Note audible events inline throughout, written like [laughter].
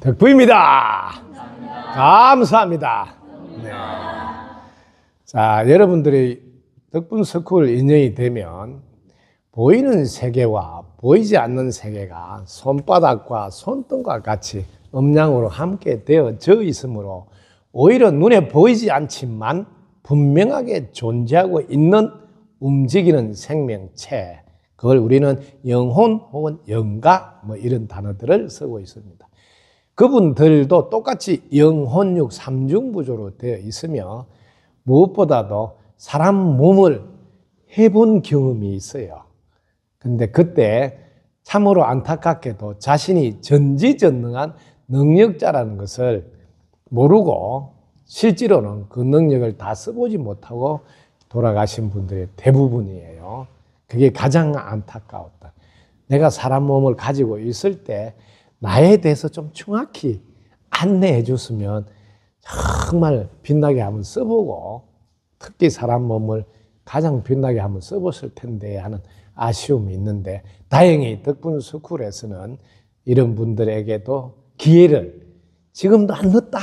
덕부입니다. 감사합니다. 네. 자, 여러분들이 덕분 스쿨 인연이 되면 보이는 세계와 보이지 않는 세계가 손바닥과 손등과 같이 음양으로 함께 되어져 있으므로 오히려 눈에 보이지 않지만 분명하게 존재하고 있는 움직이는 생명체, 그걸 우리는 영혼 혹은 영가 뭐 이런 단어들을 쓰고 있습니다. 그분들도 똑같이 영혼육 삼중부조로 되어 있으며 무엇보다도 사람 몸을 해본 경험이 있어요. 근데 그때 참으로 안타깝게도 자신이 전지전능한 능력자라는 것을 모르고 실제로는 그 능력을 다 써보지 못하고 돌아가신 분들의 대부분이에요. 그게 가장 안타까웠다. 내가 사람 몸을 가지고 있을 때 나에 대해서 좀 정확히 안내해 줬으면 정말 빛나게 한번 써보고 특히 사람 몸을 가장 빛나게 한번 써봤을 텐데 하는 아쉬움이 있는데 다행히 덕분 스쿨에서는 이런 분들에게도 기회를 지금도 안 늦다.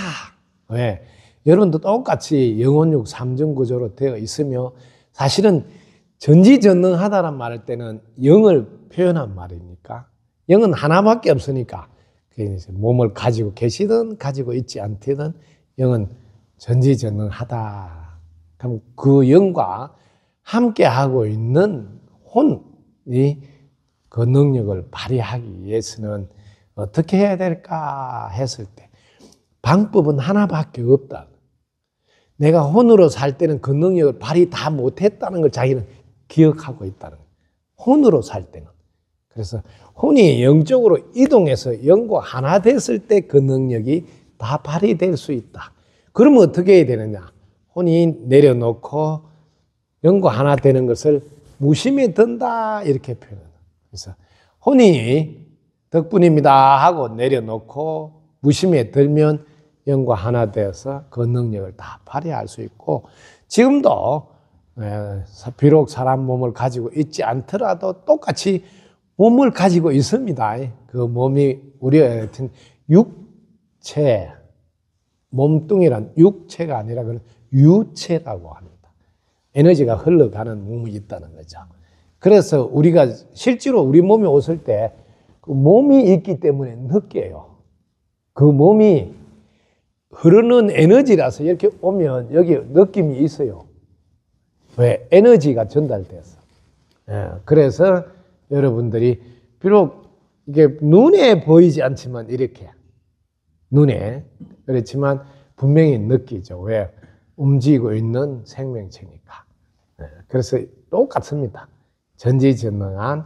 왜? 예. 여러분도 똑같이 영혼육 삼중 구조로 되어 있으며 사실은 전지전능하다란 말 할 때는 영을 표현한 말입니까? 영은 하나밖에 없으니까 몸을 가지고 계시든 가지고 있지 않든 영은 전지전능하다. 그럼 그 영과 함께 하고 있는 혼이 그 능력을 발휘하기 위해서는 어떻게 해야 될까 했을 때 방법은 하나밖에 없다. 내가 혼으로 살 때는 그 능력을 발휘 다 못했다는 걸 자기는 기억하고 있다는 거예요. 혼으로 살 때는. 그래서 혼이 영적으로 이동해서 영과 하나 됐을 때 그 능력이 다 발휘될 수 있다. 그러면 어떻게 해야 되느냐? 혼이 내려놓고 영과 하나 되는 것을 무심히 든다 이렇게 표현합니다. 그래서 혼이 덕분입니다 하고 내려놓고 무심히 들면 영과 하나 되어서 그 능력을 다 발휘할 수 있고 지금도 비록 사람 몸을 가지고 있지 않더라도 똑같이 몸을 가지고 있습니다. 그 몸이 우리 같은 육체, 몸뚱이란 육체가 아니라 그런 유체라고 합니다. 에너지가 흘러가는 몸이 있다는 거죠. 그래서 우리가 실제로 우리 몸에 오을 때그 몸이 있기 때문에 느껴요. 그 몸이 흐르는 에너지라서 이렇게 오면 여기 느낌이 있어요. 왜? 에너지가 전달돼서. 예, 그래서 여러분들이 비록 이게 눈에 보이지 않지만 이렇게 눈에 그렇지만 분명히 느끼죠. 왜 움직이고 있는 생명체니까. 네, 그래서 똑같습니다. 전지전능한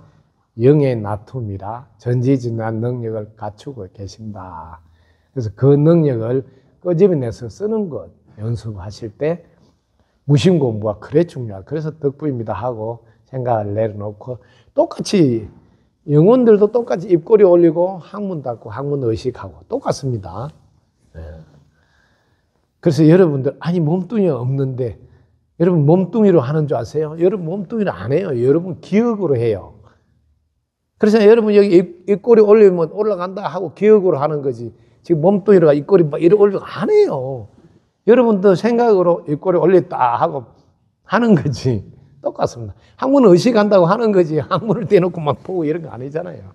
영의 나툼이라 전지전능한 능력을 갖추고 계신다. 그래서 그 능력을 끄집어내서 쓰는 것 연습하실 때 무심 공부가 그래 중요하. 그래서 덕부입니다 하고 생각을 내려놓고 똑같이 영혼들도 똑같이 입꼬리 올리고 학문 닫고 학문 의식하고 똑같습니다. 네. 그래서 여러분들 아니 몸뚱이 없는데 여러분 몸뚱이로 하는 줄 아세요? 여러분 몸뚱이로 안 해요. 여러분 기억으로 해요. 그래서 여러분 여기 입, 꼬리 올리면 올라간다 하고 기억으로 하는 거지. 지금 몸뚱이로 입꼬리 막 이렇게 올리면 안 해요. 여러분도 생각으로 입꼬리 올렸다 하고 하는 거지. 똑같습니다. 학문 의식한다고 하는 거지 [laughs] 학문을 대놓고막 보고 이런 거 아니잖아요.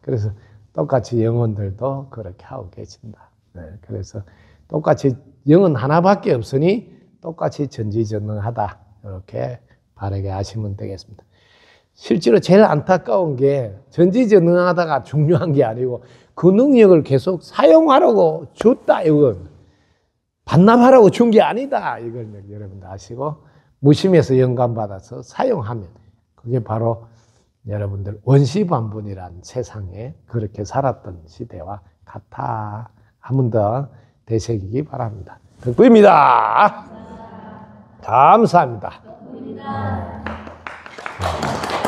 그래서 똑같이 영혼들도 그렇게 하고 계신다. 네, 그래서 똑같이 영은 하나밖에 없으니 똑같이 전지전능하다. 이렇게 바르게 아시면 되겠습니다. 실제로 제일 안타까운 게 전지전능하다가 중요한 게 아니고 그 능력을 계속 사용하라고 줬다 이건 반납하라고 준 게 아니다 이걸 여러분들 아시고 무심해서 영감받아서 사용하면 그게 바로 여러분들 원시반분이란 세상에 그렇게 살았던 시대와 같아. 한 번 더 되새기기 바랍니다. 덕분입니다. 감사합니다. 감사합니다.